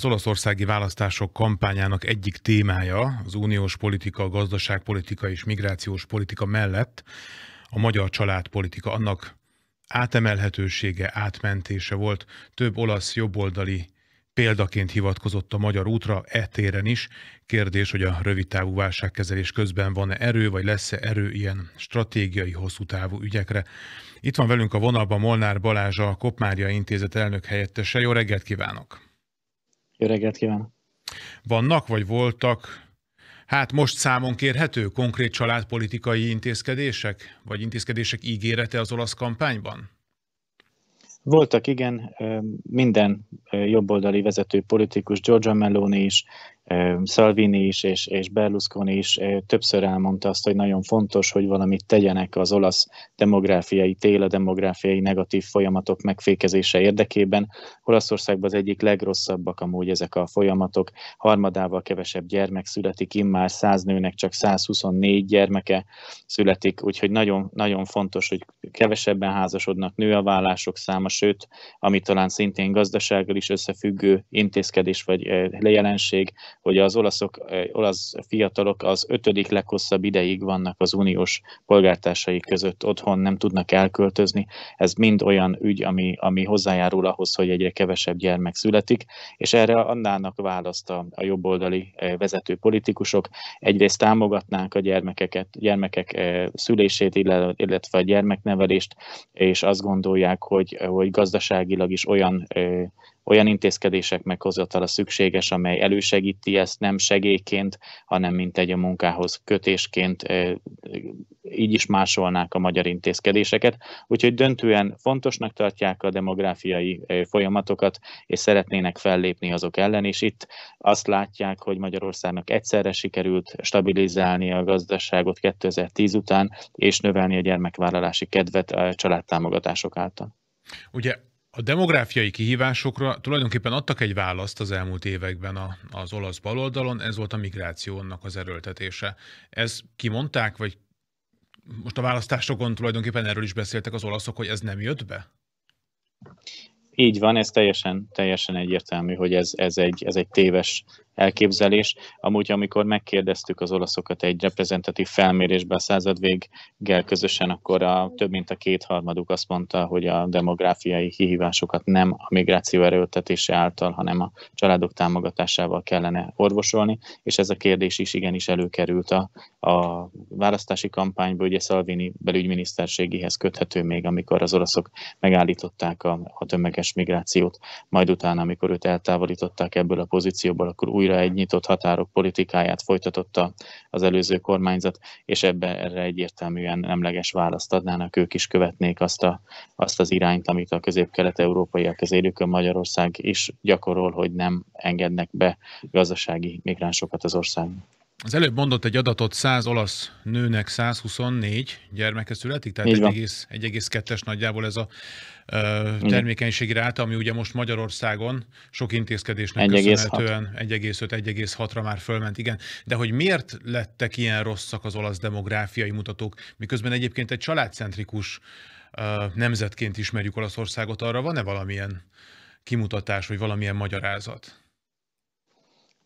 Az olaszországi választások kampányának egyik témája az uniós politika, gazdaságpolitika és migrációs politika mellett a magyar családpolitika, annak átemelhetősége, átmentése volt. Több olasz jobboldali példaként hivatkozott a magyar útra e téren is. Kérdés, hogy a rövidtávú válságkezelés közben van-e erő, vagy lesz-e erő ilyen stratégiai, hosszú távú ügyekre. Itt van velünk a vonalban Molnár Balázs, a Kopmária Intézet elnök helyettese. Jó reggelt kívánok! Jó reggelt kívánok! Vannak vagy voltak, hát most számon kérhető konkrét családpolitikai intézkedések, vagy intézkedések ígérete az olasz kampányban? Voltak, igen, minden jobboldali vezető politikus, Giorgia Meloni is, Salvini is és, és Berlusconi is eh, többször elmondta azt, hogy nagyon fontos, hogy valamit tegyenek az olasz demográfiai téla demográfiai negatív folyamatok megfékezése érdekében. Olaszországban az egyik legrosszabbak amúgy ezek a folyamatok. Harmadával kevesebb gyermek születik, immár 100 nőnek csak 124 gyermeke születik, úgyhogy nagyon, nagyon fontos, hogy kevesebben házasodnak nő a vállások száma, sőt, ami talán szintén gazdasággal is összefüggő intézkedés vagy lejelenség, eh, hogy az olaszok, olasz fiatalok az ötödik leghosszabb ideig vannak az uniós polgártársai között otthon, nem tudnak elköltözni. Ez mind olyan ügy, ami, ami hozzájárul ahhoz, hogy egyre kevesebb gyermek születik, és erre annának választ a, a jobboldali vezető politikusok. Egyrészt támogatnánk a gyermekeket, gyermekek szülését, illetve a gyermeknevelést, és azt gondolják, hogy, hogy gazdaságilag is olyan olyan intézkedések meghozatala szükséges, amely elősegíti ezt nem segélyként, hanem mint egy a munkához kötésként, így is másolnák a magyar intézkedéseket. Úgyhogy döntően fontosnak tartják a demográfiai folyamatokat, és szeretnének fellépni azok ellen, és itt azt látják, hogy Magyarországnak egyszerre sikerült stabilizálni a gazdaságot 2010 után, és növelni a gyermekvállalási kedvet a családtámogatások által. Ugye a demográfiai kihívásokra tulajdonképpen adtak egy választ az elmúlt években a, az olasz baloldalon, ez volt a migrációnak az erőltetése. Ez kimondták, vagy most a választásokon tulajdonképpen erről is beszéltek az olaszok, hogy ez nem jött be? Így van, ez teljesen, teljesen egyértelmű, hogy ez, ez, egy, ez egy téves elképzelés. Amúgy, amikor megkérdeztük az olaszokat egy reprezentatív felmérésben a századvéggel közösen, akkor a, több mint a kétharmaduk azt mondta, hogy a demográfiai kihívásokat nem a migráció erőltetése által, hanem a családok támogatásával kellene orvosolni, és ez a kérdés is igenis előkerült a, a választási kampányból, ugye Salvini belügyminiszterségihez köthető még, amikor az olaszok megállították a, a tömeges migrációt, majd utána, amikor őt eltávolították ebből a pozícióból, akkor újra újra egy nyitott határok politikáját folytatotta az előző kormányzat, és ebbe erre egyértelműen nemleges választ adnának, ők is követnék azt, a, azt az irányt, amit a közép-kelet-európaiak az élőkön Magyarország is gyakorol, hogy nem engednek be gazdasági migránsokat az országba. Az előbb mondott egy adatot, 100 olasz nőnek 124 gyermeke születik, tehát 1,2-es nagyjából ez a ö, termékenységi ráta, ami ugye most Magyarországon sok intézkedésnek 1, köszönhetően 1,5-1,6-ra már fölment, igen. De hogy miért lettek ilyen rosszak az olasz demográfiai mutatók, miközben egyébként egy családcentrikus ö, nemzetként ismerjük Olaszországot, arra van-e valamilyen kimutatás, vagy valamilyen magyarázat?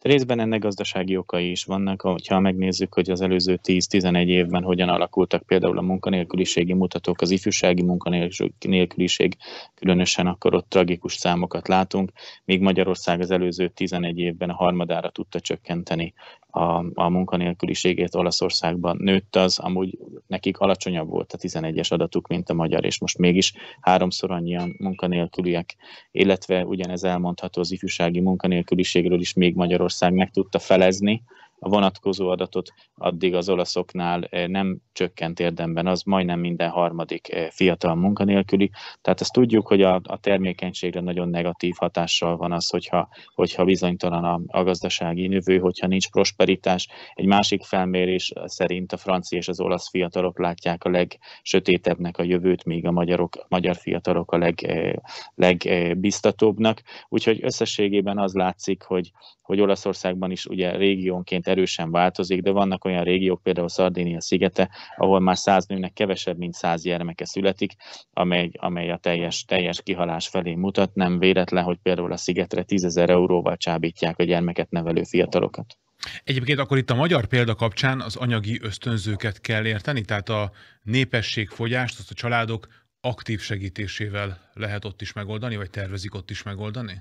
Részben ennek gazdasági okai is vannak, ha megnézzük, hogy az előző 10-11 évben hogyan alakultak például a munkanélküliségi mutatók, az ifjúsági munkanélküliség, különösen akkor ott tragikus számokat látunk, míg Magyarország az előző 11 évben a harmadára tudta csökkenteni a, a munkanélküliségét Olaszországban nőtt az, amúgy nekik alacsonyabb volt a 11-es adatuk, mint a magyar, és most mégis háromszor annyian munkanélküliek, illetve ugyanez elmondható az ifjúsági munkanélküliségről is még Magyarország meg tudta felezni, a vonatkozó adatot addig az olaszoknál eh, nem csökkent érdemben, az majdnem minden harmadik eh, fiatal munkanélküli. Tehát ezt tudjuk, hogy a, a termékenységre nagyon negatív hatással van az, hogyha, hogyha bizonytalan a, a gazdasági növő, hogyha nincs prosperitás. Egy másik felmérés szerint a francia és az olasz fiatalok látják a legsötétebbnek a jövőt, míg a magyarok, a magyar fiatalok a leg, eh, legbiztatóbbnak. Úgyhogy összességében az látszik, hogy, hogy Olaszországban is ugye régiónként erősen változik, de vannak olyan régiók, például Szardénia szigete, ahol már száz nőnek kevesebb, mint száz gyermeke születik, amely, amely a teljes, teljes kihalás felé mutat. Nem véletlen, hogy például a szigetre tízezer euróval csábítják a gyermeket nevelő fiatalokat. Egyébként akkor itt a magyar példa kapcsán az anyagi ösztönzőket kell érteni, tehát a népességfogyást, azt a családok aktív segítésével lehet ott is megoldani, vagy tervezik ott is megoldani?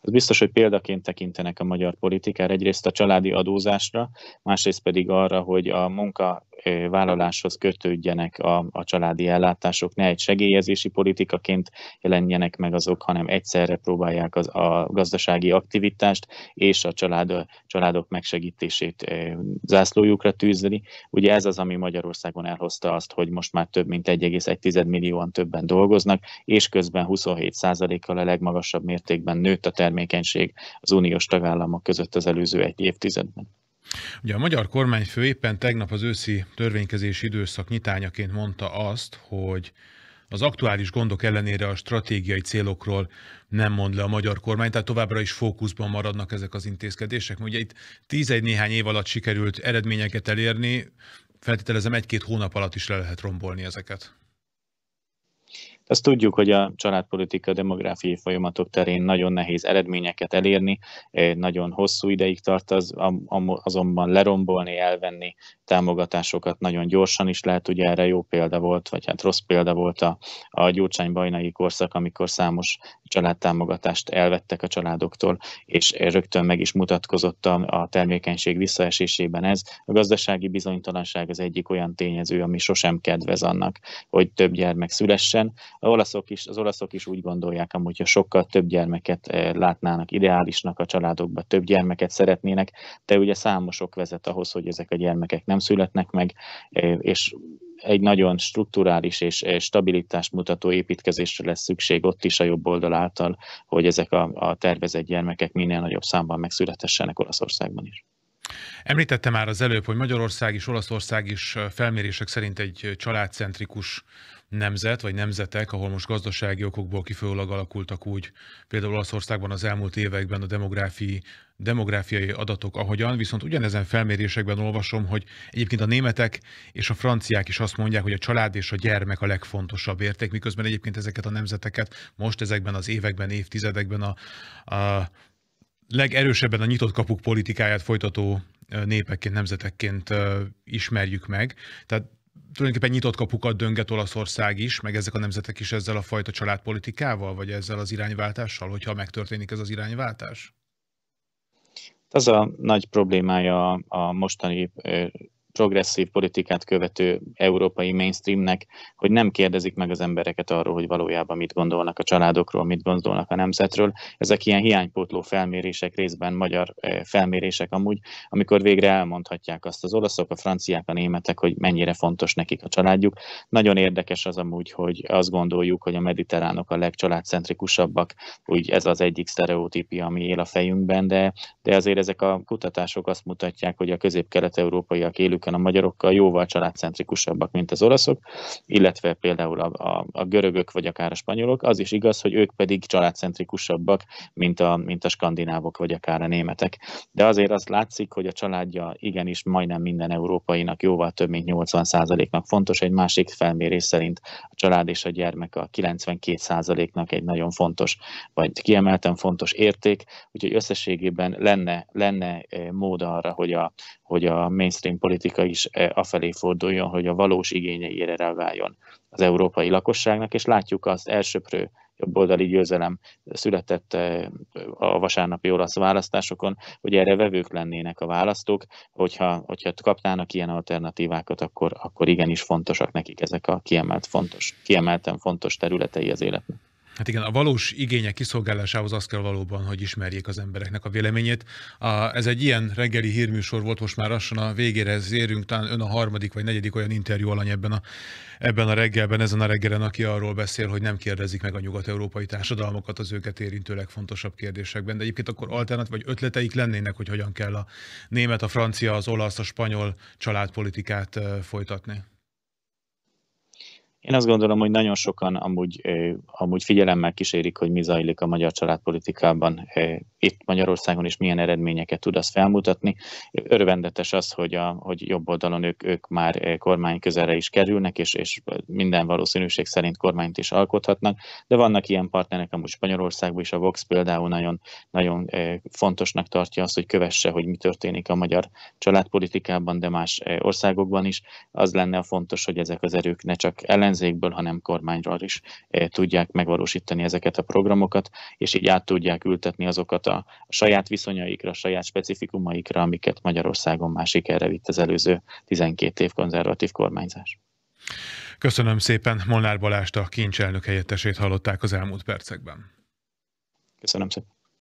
Az biztos, hogy példaként tekintenek a magyar politikára, egyrészt a családi adózásra, másrészt pedig arra, hogy a munka vállaláshoz kötődjenek a, a családi ellátások, ne egy segélyezési politikaként jelenjenek meg azok, hanem egyszerre próbálják az, a gazdasági aktivitást és a család, családok megsegítését zászlójukra tűzni. Ugye ez az, ami Magyarországon elhozta azt, hogy most már több mint 1,1 millióan többen dolgoznak, és közben 27%-kal a legmagasabb mértékben nőtt a termékenység az uniós tagállamok között az előző egy évtizedben. Ugye a magyar kormányfő éppen tegnap az őszi törvénykezési időszak nyitányaként mondta azt, hogy az aktuális gondok ellenére a stratégiai célokról nem mond le a magyar kormány, tehát továbbra is fókuszban maradnak ezek az intézkedések. Ugye itt tízegy néhány év alatt sikerült eredményeket elérni, feltételezem egy-két hónap alatt is le lehet rombolni ezeket. Azt tudjuk, hogy a családpolitika demográfiai folyamatok terén nagyon nehéz eredményeket elérni, nagyon hosszú ideig tart az, azonban lerombolni, elvenni támogatásokat nagyon gyorsan is lehet, ugye erre jó példa volt, vagy hát rossz példa volt a, a gyurcsány-bajnai korszak, amikor számos családtámogatást elvettek a családoktól, és rögtön meg is mutatkozott a, a termékenység visszaesésében ez. A gazdasági bizonytalanság az egyik olyan tényező, ami sosem kedvez annak, hogy több gyermek szülessen az olaszok is, az olaszok is úgy gondolják, amúgy, hogy sokkal több gyermeket eh, látnának ideálisnak a családokba, több gyermeket szeretnének, de ugye számosok vezet ahhoz, hogy ezek a gyermekek nem születnek meg, eh, és egy nagyon strukturális és eh, stabilitást mutató építkezésre lesz szükség ott is a jobb oldal által, hogy ezek a, a tervezett gyermekek minél nagyobb számban megszületessenek Olaszországban is. Említette már az előbb, hogy Magyarország és Olaszország is felmérések szerint egy családcentrikus nemzet vagy nemzetek, ahol most gazdasági okokból kifolyólag alakultak úgy, például Olaszországban az elmúlt években a demográfiai, demográfiai adatok ahogyan, viszont ugyanezen felmérésekben olvasom, hogy egyébként a németek és a franciák is azt mondják, hogy a család és a gyermek a legfontosabb érték, miközben egyébként ezeket a nemzeteket most ezekben az években, évtizedekben a, a legerősebben a nyitott kapuk politikáját folytató népekként, nemzetekként ismerjük meg. Tehát tulajdonképpen nyitott kapukat dönget Olaszország is, meg ezek a nemzetek is ezzel a fajta családpolitikával, vagy ezzel az irányváltással, hogyha megtörténik ez az irányváltás? Az a nagy problémája a mostani progresszív politikát követő európai mainstreamnek, hogy nem kérdezik meg az embereket arról, hogy valójában mit gondolnak a családokról, mit gondolnak a nemzetről. Ezek ilyen hiánypótló felmérések, részben magyar eh, felmérések amúgy, amikor végre elmondhatják azt az olaszok, a franciák, a németek, hogy mennyire fontos nekik a családjuk. Nagyon érdekes az amúgy, hogy azt gondoljuk, hogy a mediterránok a legcsaládcentrikusabbak, úgy ez az egyik sztereotípia, ami él a fejünkben, de, de azért ezek a kutatások azt mutatják, hogy a közép-kelet-európaiak élük a magyarokkal jóval családcentrikusabbak, mint az olaszok, illetve például a, a, a görögök vagy akár a spanyolok. Az is igaz, hogy ők pedig családcentrikusabbak, mint a, mint a skandinávok vagy akár a németek. De azért azt látszik, hogy a családja igenis majdnem minden európainak jóval több, mint 80%-nak fontos. Egy másik felmérés szerint a család és a gyermek a 92%-nak egy nagyon fontos, vagy kiemelten fontos érték, úgyhogy összességében lenne, lenne eh, mód arra, hogy a, hogy a mainstream politika is eh, afelé forduljon, hogy a valós igényeire reagáljon az európai lakosságnak, és látjuk azt elsőprő jobboldali győzelem született eh, a vasárnapi olasz választásokon, hogy erre vevők lennének a választók, hogyha, hogyha kapnának ilyen alternatívákat, akkor, akkor igenis fontosak nekik ezek a kiemelt fontos, kiemelten fontos területei az életnek. Hát igen, a valós igények kiszolgálásához az kell valóban, hogy ismerjék az embereknek a véleményét. A, ez egy ilyen reggeli hírműsor volt, most már lassan a végére érünk, talán ön a harmadik vagy negyedik olyan interjú alany ebben a, ebben a reggelben, ezen a reggelen, aki arról beszél, hogy nem kérdezik meg a nyugat-európai társadalmakat az őket érintő legfontosabb kérdésekben. De egyébként akkor alternatív vagy ötleteik lennének, hogy hogyan kell a német, a francia, az olasz, a spanyol családpolitikát folytatni. Én azt gondolom, hogy nagyon sokan amúgy, amúgy figyelemmel kísérik, hogy mi zajlik a magyar családpolitikában itt Magyarországon is milyen eredményeket tud az felmutatni. Örvendetes az, hogy, a, hogy jobb oldalon ők, ők már eh, kormány közelre is kerülnek, és, és minden valószínűség szerint kormányt is alkothatnak, de vannak ilyen partnerek amúgy Spanyolországban is, a Vox például nagyon, nagyon eh, fontosnak tartja azt, hogy kövesse, hogy mi történik a magyar családpolitikában, de más eh, országokban is. Az lenne a fontos, hogy ezek az erők ne csak ellenzékből, hanem kormányról is tudják megvalósítani ezeket a programokat, és így át tudják ültetni azokat a saját viszonyaikra, a saját specifikumaikra, amiket Magyarországon már sikerre vitt az előző 12 év konzervatív kormányzás. Köszönöm szépen, Molnár Balást a kincselnök helyettesét hallották az elmúlt percekben. Köszönöm szépen.